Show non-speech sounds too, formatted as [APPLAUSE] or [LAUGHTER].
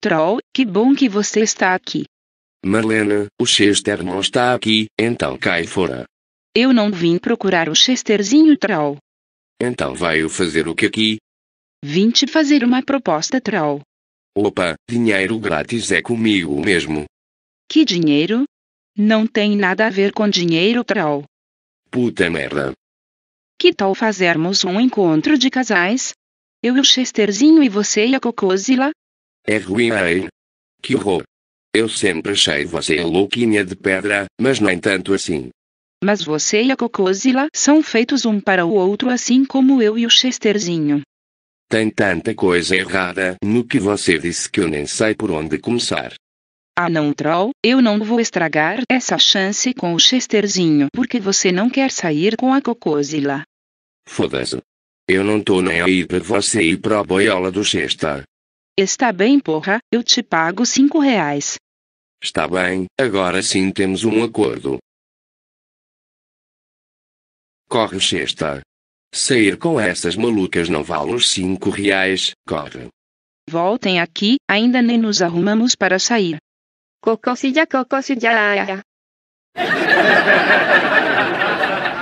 Troll, que bom que você está aqui. Marlena, o Chester não está aqui, então cai fora. Eu não vim procurar o Chesterzinho Troll. Então vai fazer o que aqui? Vim te fazer uma proposta Troll. Opa, dinheiro grátis é comigo mesmo. Que dinheiro? Não tem nada a ver com dinheiro Troll. Puta merda. Que tal fazermos um encontro de casais? Eu e o Chesterzinho e você e a Cocôzila? É ruim, hein? Que horror. Eu sempre achei você a louquinha de pedra, mas nem tanto assim. Mas você e a Cocôzila são feitos um para o outro assim como eu e o Chesterzinho. Tem tanta coisa errada no que você disse que eu nem sei por onde começar. Ah não, troll, eu não vou estragar essa chance com o Chesterzinho porque você não quer sair com a Cocôzila. Foda-se. Eu não tô nem aí pra você ir pra boiola do Chester. Está bem, porra, eu te pago cinco reais. Está bem, agora sim temos um acordo. Corre, sexta. Sair com essas malucas não vale os cinco reais, corre. Voltem aqui, ainda nem nos arrumamos para sair. Cococilha, cococilha. [LAUGHS]